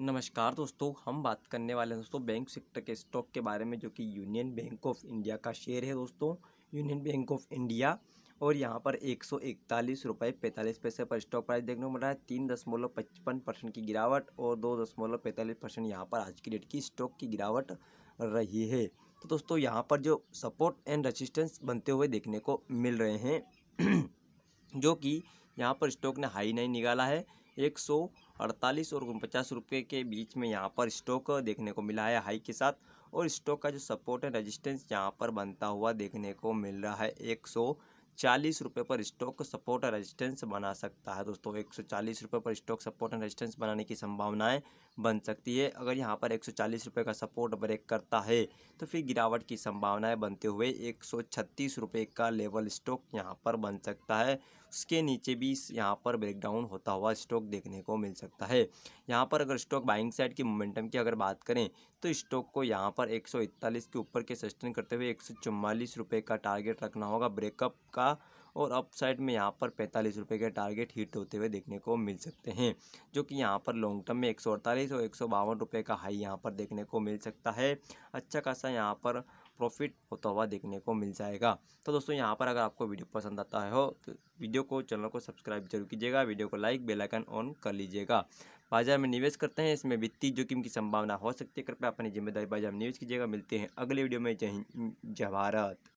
नमस्कार दोस्तों हम बात करने वाले हैं दोस्तों बैंक सेक्टर के स्टॉक के बारे में जो कि यूनियन बैंक ऑफ इंडिया का शेयर है दोस्तों यूनियन बैंक ऑफ इंडिया और यहाँ पर एक सौ इकतालीस रुपये पैंतालीस पैसे पर स्टॉक प्राइस देखने को मिल रहा है तीन दशमलव पचपन परसेंट की गिरावट और दो दशमलव पैंतालीस परसेंट यहाँ पर आज की डेट की स्टॉक की गिरावट रही है तो दोस्तों यहाँ पर जो सपोर्ट एंड रजिस्टेंस बनते हुए देखने को मिल रहे हैं जो कि यहाँ पर स्टॉक ने हाई नहीं निकाला है एक सौ अड़तालीस और उनपचास रुपये के बीच में यहाँ पर स्टॉक देखने को मिला है हाई के साथ और स्टॉक का जो सपोर्ट है रेजिस्टेंस यहाँ पर बनता हुआ देखने को मिल रहा है एक सौ चालीस रुपये पर स्टॉक सपोर्ट और रेजिस्टेंस बना सकता है दोस्तों एक सौ चालीस रुपये पर स्टॉक सपोर्ट और रेजिस्टेंस बनाने की संभावनाएं बन सकती है अगर यहाँ पर एक सौ चालीस रुपये का सपोर्ट ब्रेक करता है तो फिर गिरावट की संभावनाएं बनते हुए एक सौ छत्तीस रुपये का लेवल स्टॉक यहाँ पर बन सकता है उसके नीचे भी यहाँ पर ब्रेकडाउन होता हुआ स्टॉक देखने को मिल सकता है यहाँ पर अगर स्टॉक बाइंग साइड की मोमेंटम की अगर बात करें तो स्टॉक को यहाँ पर एक के ऊपर के सस्टेन करते हुए एक सौ का टारगेट रखना होगा ब्रेकअप का का और अप साइड में यहाँ पर पैंतालीस रुपये के टारगेट हिट होते हुए देखने को मिल सकते हैं जो कि यहाँ पर लॉन्ग टर्म में एक सौ अड़तालीस और एक सौ बावन रुपये का हाई यहाँ पर देखने को मिल सकता है अच्छा खासा यहाँ पर प्रॉफिट होता हुआ देखने को मिल जाएगा तो दोस्तों यहाँ पर अगर आपको वीडियो पसंद आता है हो तो वीडियो को चैनल को सब्सक्राइब जरूर कीजिएगा वीडियो को लाइक बेलाइकन ऑन कर लीजिएगा बाजार में निवेश करते हैं इसमें वित्तीय जोखिम की संभावना हो सकती है कृपया अपनी जिम्मेदारी बाजार में निवेश कीजिएगा मिलते हैं अगले वीडियो में जय हिंद जय भारत